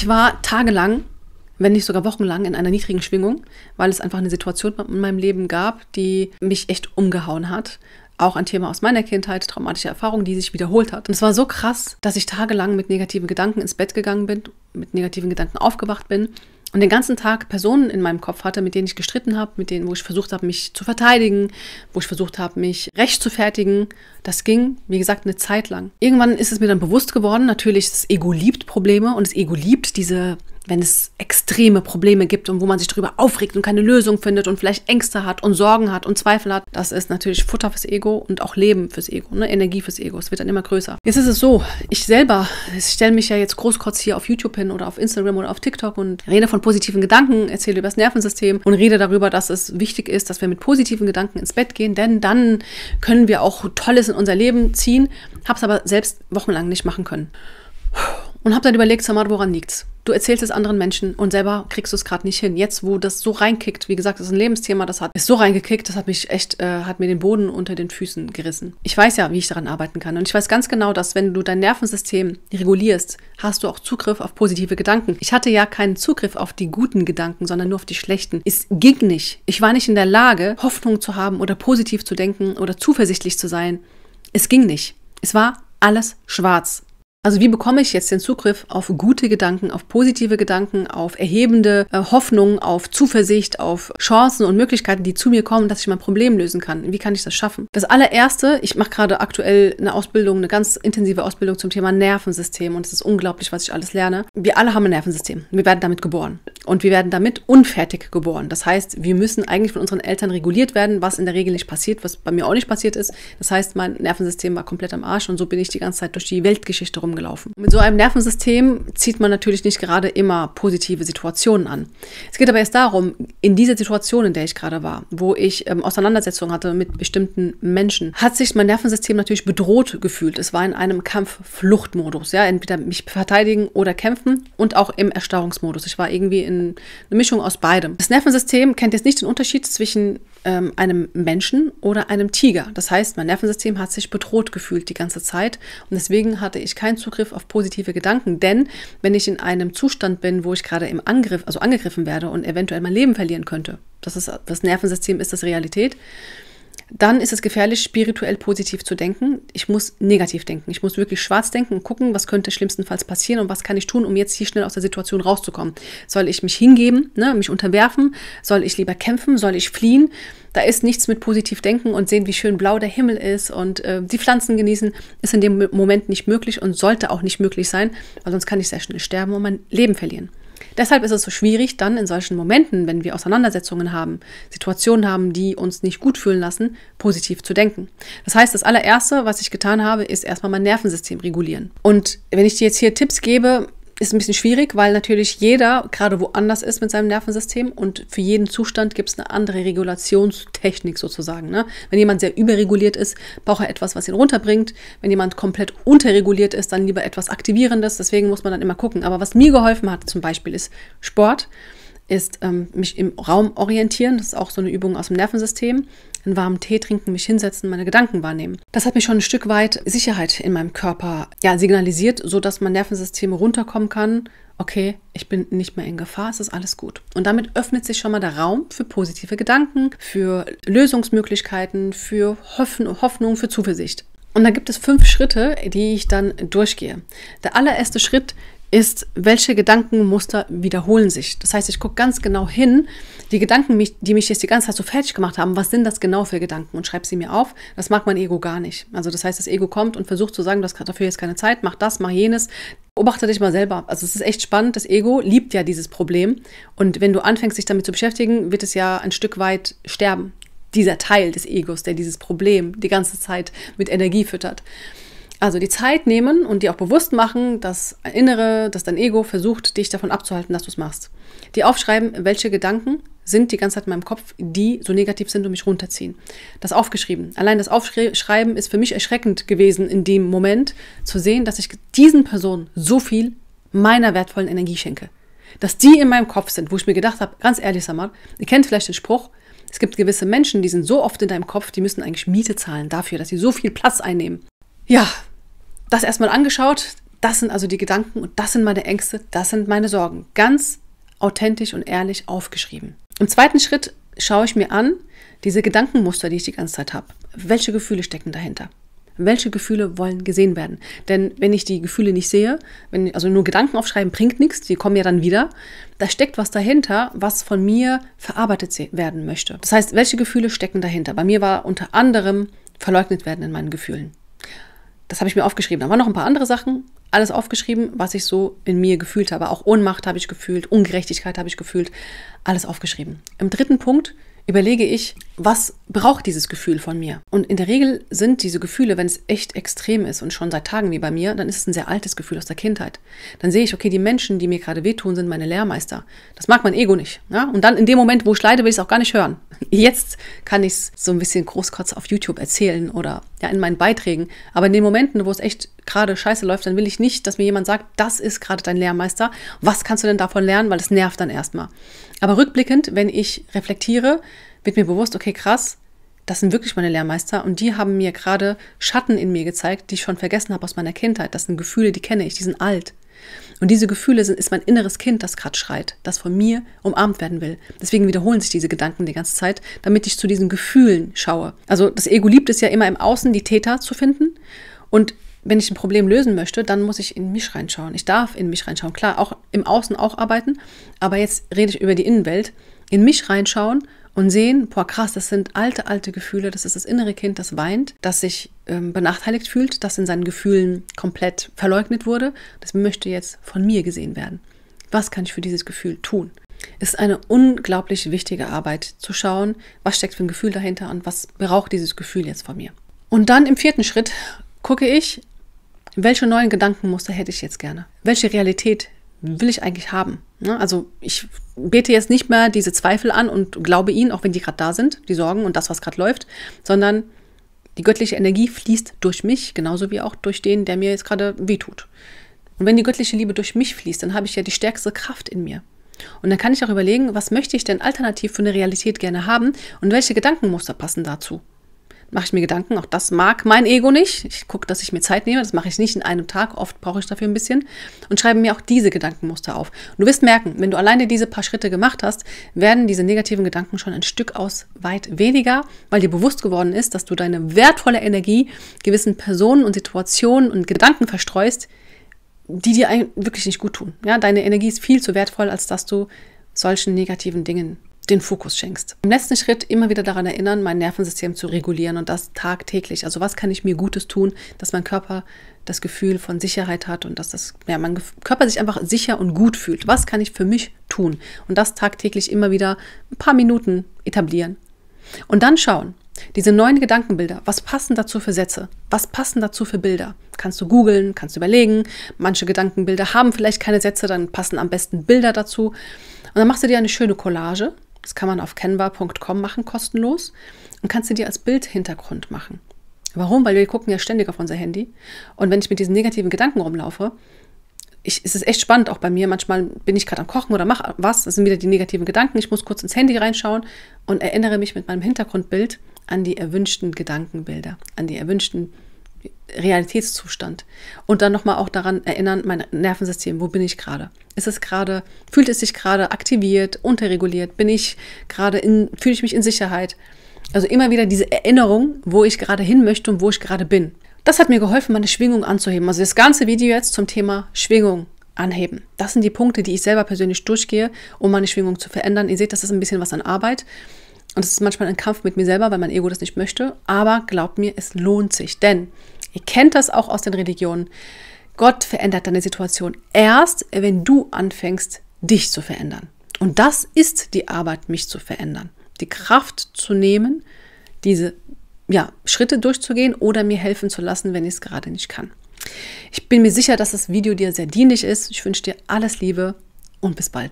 Ich war tagelang, wenn nicht sogar wochenlang, in einer niedrigen Schwingung, weil es einfach eine Situation in meinem Leben gab, die mich echt umgehauen hat. Auch ein Thema aus meiner Kindheit, traumatische Erfahrungen, die sich wiederholt hat. Und es war so krass, dass ich tagelang mit negativen Gedanken ins Bett gegangen bin, mit negativen Gedanken aufgewacht bin und den ganzen Tag Personen in meinem Kopf hatte, mit denen ich gestritten habe, mit denen, wo ich versucht habe, mich zu verteidigen, wo ich versucht habe, mich recht zu fertigen. Das ging, wie gesagt, eine Zeit lang. Irgendwann ist es mir dann bewusst geworden, natürlich, das Ego liebt Probleme und das Ego liebt diese wenn es extreme Probleme gibt und wo man sich darüber aufregt und keine Lösung findet und vielleicht Ängste hat und Sorgen hat und Zweifel hat, das ist natürlich Futter fürs Ego und auch Leben fürs Ego, ne? Energie fürs Ego. Es wird dann immer größer. Jetzt ist es so, ich selber stelle mich ja jetzt großkotz hier auf YouTube hin oder auf Instagram oder auf TikTok und rede von positiven Gedanken, erzähle über das Nervensystem und rede darüber, dass es wichtig ist, dass wir mit positiven Gedanken ins Bett gehen, denn dann können wir auch Tolles in unser Leben ziehen. Habe es aber selbst wochenlang nicht machen können. Puh. Und habe dann überlegt, Samar, woran liegt's? Du erzählst es anderen Menschen und selber kriegst du es gerade nicht hin. Jetzt, wo das so reinkickt, wie gesagt, das ist ein Lebensthema, das hat es so reingekickt, das hat mich echt, äh, hat mir den Boden unter den Füßen gerissen. Ich weiß ja, wie ich daran arbeiten kann. Und ich weiß ganz genau, dass wenn du dein Nervensystem regulierst, hast du auch Zugriff auf positive Gedanken. Ich hatte ja keinen Zugriff auf die guten Gedanken, sondern nur auf die schlechten. Es ging nicht. Ich war nicht in der Lage, Hoffnung zu haben oder positiv zu denken oder zuversichtlich zu sein. Es ging nicht. Es war alles schwarz. Also wie bekomme ich jetzt den Zugriff auf gute Gedanken, auf positive Gedanken, auf erhebende äh, Hoffnungen, auf Zuversicht, auf Chancen und Möglichkeiten, die zu mir kommen, dass ich mein Problem lösen kann? Wie kann ich das schaffen? Das allererste, ich mache gerade aktuell eine Ausbildung, eine ganz intensive Ausbildung zum Thema Nervensystem und es ist unglaublich, was ich alles lerne. Wir alle haben ein Nervensystem. Wir werden damit geboren und wir werden damit unfertig geboren. Das heißt, wir müssen eigentlich von unseren Eltern reguliert werden, was in der Regel nicht passiert, was bei mir auch nicht passiert ist. Das heißt, mein Nervensystem war komplett am Arsch und so bin ich die ganze Zeit durch die Weltgeschichte rumgegangen gelaufen. Mit so einem Nervensystem zieht man natürlich nicht gerade immer positive Situationen an. Es geht aber erst darum, in dieser Situation, in der ich gerade war, wo ich ähm, Auseinandersetzungen hatte mit bestimmten Menschen, hat sich mein Nervensystem natürlich bedroht gefühlt. Es war in einem kampf flucht Ja? Entweder mich verteidigen oder kämpfen und auch im Erstarrungsmodus. Ich war irgendwie in eine Mischung aus beidem. Das Nervensystem kennt jetzt nicht den Unterschied zwischen ähm, einem Menschen oder einem Tiger. Das heißt, mein Nervensystem hat sich bedroht gefühlt die ganze Zeit und deswegen hatte ich keinen Zugriff auf positive Gedanken, denn wenn ich in einem Zustand bin, wo ich gerade im Angriff, also angegriffen werde und eventuell mein Leben verlieren könnte, das ist das Nervensystem ist das Realität dann ist es gefährlich, spirituell positiv zu denken. Ich muss negativ denken. Ich muss wirklich schwarz denken und gucken, was könnte schlimmstenfalls passieren und was kann ich tun, um jetzt hier schnell aus der Situation rauszukommen. Soll ich mich hingeben, ne, mich unterwerfen? Soll ich lieber kämpfen? Soll ich fliehen? Da ist nichts mit positiv denken und sehen, wie schön blau der Himmel ist und äh, die Pflanzen genießen, ist in dem Moment nicht möglich und sollte auch nicht möglich sein, weil sonst kann ich sehr schnell sterben und mein Leben verlieren. Deshalb ist es so schwierig, dann in solchen Momenten, wenn wir Auseinandersetzungen haben, Situationen haben, die uns nicht gut fühlen lassen, positiv zu denken. Das heißt, das allererste, was ich getan habe, ist erstmal mein Nervensystem regulieren. Und wenn ich dir jetzt hier Tipps gebe, ist ein bisschen schwierig, weil natürlich jeder gerade woanders ist mit seinem Nervensystem und für jeden Zustand gibt es eine andere Regulationstechnik sozusagen. Ne? Wenn jemand sehr überreguliert ist, braucht er etwas, was ihn runterbringt. Wenn jemand komplett unterreguliert ist, dann lieber etwas Aktivierendes. Deswegen muss man dann immer gucken. Aber was mir geholfen hat zum Beispiel ist Sport, ist ähm, mich im Raum orientieren. Das ist auch so eine Übung aus dem Nervensystem einen warmen Tee trinken, mich hinsetzen, meine Gedanken wahrnehmen. Das hat mir schon ein Stück weit Sicherheit in meinem Körper ja, signalisiert, sodass mein Nervensystem runterkommen kann. Okay, ich bin nicht mehr in Gefahr, es ist alles gut. Und damit öffnet sich schon mal der Raum für positive Gedanken, für Lösungsmöglichkeiten, für Hoffnung, für Zuversicht. Und da gibt es fünf Schritte, die ich dann durchgehe. Der allererste Schritt ist, welche Gedankenmuster wiederholen sich. Das heißt, ich gucke ganz genau hin, die Gedanken, die mich jetzt die ganze Zeit so fertig gemacht haben, was sind das genau für Gedanken und schreibe sie mir auf. Das mag mein Ego gar nicht. Also das heißt, das Ego kommt und versucht zu sagen, du hast dafür jetzt keine Zeit, mach das, mach jenes. Beobachte dich mal selber. Also es ist echt spannend, das Ego liebt ja dieses Problem. Und wenn du anfängst, dich damit zu beschäftigen, wird es ja ein Stück weit sterben. Dieser Teil des Egos, der dieses Problem die ganze Zeit mit Energie füttert. Also die Zeit nehmen und dir auch bewusst machen, dass Innere, dass dein Ego versucht, dich davon abzuhalten, dass du es machst. Die aufschreiben, welche Gedanken sind die ganze Zeit in meinem Kopf, die so negativ sind und mich runterziehen. Das aufgeschrieben. Allein das Aufschreiben ist für mich erschreckend gewesen in dem Moment, zu sehen, dass ich diesen Personen so viel meiner wertvollen Energie schenke. Dass die in meinem Kopf sind, wo ich mir gedacht habe, ganz ehrlich, Samar, ihr kennt vielleicht den Spruch, es gibt gewisse Menschen, die sind so oft in deinem Kopf, die müssen eigentlich Miete zahlen dafür, dass sie so viel Platz einnehmen. Ja, das erstmal angeschaut. Das sind also die Gedanken und das sind meine Ängste, das sind meine Sorgen. Ganz authentisch und ehrlich aufgeschrieben. Im zweiten Schritt schaue ich mir an, diese Gedankenmuster, die ich die ganze Zeit habe. Welche Gefühle stecken dahinter? Welche Gefühle wollen gesehen werden? Denn wenn ich die Gefühle nicht sehe, wenn, also nur Gedanken aufschreiben, bringt nichts, die kommen ja dann wieder. Da steckt was dahinter, was von mir verarbeitet werden möchte. Das heißt, welche Gefühle stecken dahinter? Bei mir war unter anderem verleugnet werden in meinen Gefühlen das habe ich mir aufgeschrieben. Da waren noch ein paar andere Sachen, alles aufgeschrieben, was ich so in mir gefühlt habe. Auch Ohnmacht habe ich gefühlt, Ungerechtigkeit habe ich gefühlt, alles aufgeschrieben. Im dritten Punkt überlege ich, was braucht dieses Gefühl von mir? Und in der Regel sind diese Gefühle, wenn es echt extrem ist und schon seit Tagen wie bei mir, dann ist es ein sehr altes Gefühl aus der Kindheit. Dann sehe ich, okay, die Menschen, die mir gerade wehtun, sind meine Lehrmeister. Das mag mein Ego nicht. Ja? Ne? Und dann in dem Moment, wo ich leide, will ich es auch gar nicht hören. Jetzt kann ich es so ein bisschen großkotz auf YouTube erzählen oder ja in meinen Beiträgen. Aber in den Momenten, wo es echt gerade scheiße läuft, dann will ich nicht, dass mir jemand sagt, das ist gerade dein Lehrmeister. Was kannst du denn davon lernen? Weil es nervt dann erstmal. Aber rückblickend, wenn ich reflektiere, wird mir bewusst, okay, krass, das sind wirklich meine Lehrmeister und die haben mir gerade Schatten in mir gezeigt, die ich schon vergessen habe aus meiner Kindheit. Das sind Gefühle, die kenne ich, die sind alt. Und diese Gefühle sind, ist mein inneres Kind, das gerade schreit, das von mir umarmt werden will. Deswegen wiederholen sich diese Gedanken die ganze Zeit, damit ich zu diesen Gefühlen schaue. Also das Ego liebt es ja immer im Außen, die Täter zu finden. Und wenn ich ein Problem lösen möchte, dann muss ich in mich reinschauen. Ich darf in mich reinschauen. Klar, auch im Außen auch arbeiten, aber jetzt rede ich über die Innenwelt. In mich reinschauen und sehen, boah krass, das sind alte, alte Gefühle, das ist das innere Kind, das weint, das sich ähm, benachteiligt fühlt, das in seinen Gefühlen komplett verleugnet wurde, das möchte jetzt von mir gesehen werden. Was kann ich für dieses Gefühl tun? Ist eine unglaublich wichtige Arbeit zu schauen, was steckt für ein Gefühl dahinter und was braucht dieses Gefühl jetzt von mir. Und dann im vierten Schritt gucke ich, welche neuen Gedankenmuster hätte ich jetzt gerne? Welche Realität will ich eigentlich haben? Ne? Also ich bete jetzt nicht mehr diese Zweifel an und glaube ihnen, auch wenn die gerade da sind, die Sorgen und das, was gerade läuft, sondern die göttliche Energie fließt durch mich, genauso wie auch durch den, der mir jetzt gerade wehtut. Und wenn die göttliche Liebe durch mich fließt, dann habe ich ja die stärkste Kraft in mir. Und dann kann ich auch überlegen, was möchte ich denn alternativ für eine Realität gerne haben und welche Gedankenmuster passen dazu mache ich mir Gedanken. Auch das mag mein Ego nicht. Ich gucke, dass ich mir Zeit nehme. Das mache ich nicht in einem Tag. Oft brauche ich dafür ein bisschen. Und schreibe mir auch diese Gedankenmuster auf. Und du wirst merken, wenn du alleine diese paar Schritte gemacht hast, werden diese negativen Gedanken schon ein Stück aus weit weniger, weil dir bewusst geworden ist, dass du deine wertvolle Energie gewissen Personen und Situationen und Gedanken verstreust, die dir wirklich nicht gut tun. Ja, deine Energie ist viel zu wertvoll, als dass du solchen negativen Dingen den Fokus schenkst. Im letzten Schritt immer wieder daran erinnern, mein Nervensystem zu regulieren und das tagtäglich. Also was kann ich mir Gutes tun, dass mein Körper das Gefühl von Sicherheit hat und dass das, ja, mein Körper sich einfach sicher und gut fühlt. Was kann ich für mich tun? Und das tagtäglich immer wieder ein paar Minuten etablieren. Und dann schauen, diese neuen Gedankenbilder, was passen dazu für Sätze? Was passen dazu für Bilder? Kannst du googeln, kannst du überlegen. Manche Gedankenbilder haben vielleicht keine Sätze, dann passen am besten Bilder dazu. Und dann machst du dir eine schöne Collage das kann man auf canva.com machen, kostenlos. Und kannst du dir als Bildhintergrund machen. Warum? Weil wir gucken ja ständig auf unser Handy. Und wenn ich mit diesen negativen Gedanken rumlaufe, ich, es ist echt spannend, auch bei mir. Manchmal bin ich gerade am Kochen oder mache was. Das sind wieder die negativen Gedanken. Ich muss kurz ins Handy reinschauen und erinnere mich mit meinem Hintergrundbild an die erwünschten Gedankenbilder, an die erwünschten Realitätszustand und dann nochmal auch daran erinnern, mein Nervensystem, wo bin ich gerade? Ist es gerade, fühlt es sich gerade aktiviert, unterreguliert? Bin ich gerade in, fühle ich mich in Sicherheit? Also immer wieder diese Erinnerung, wo ich gerade hin möchte und wo ich gerade bin. Das hat mir geholfen, meine Schwingung anzuheben. Also das ganze Video jetzt zum Thema Schwingung anheben. Das sind die Punkte, die ich selber persönlich durchgehe, um meine Schwingung zu verändern. Ihr seht, das ist ein bisschen was an Arbeit. Und es ist manchmal ein Kampf mit mir selber, weil mein Ego das nicht möchte. Aber glaubt mir, es lohnt sich. Denn ihr kennt das auch aus den Religionen. Gott verändert deine Situation erst, wenn du anfängst, dich zu verändern. Und das ist die Arbeit, mich zu verändern. Die Kraft zu nehmen, diese ja, Schritte durchzugehen oder mir helfen zu lassen, wenn ich es gerade nicht kann. Ich bin mir sicher, dass das Video dir sehr dienlich ist. Ich wünsche dir alles Liebe und bis bald.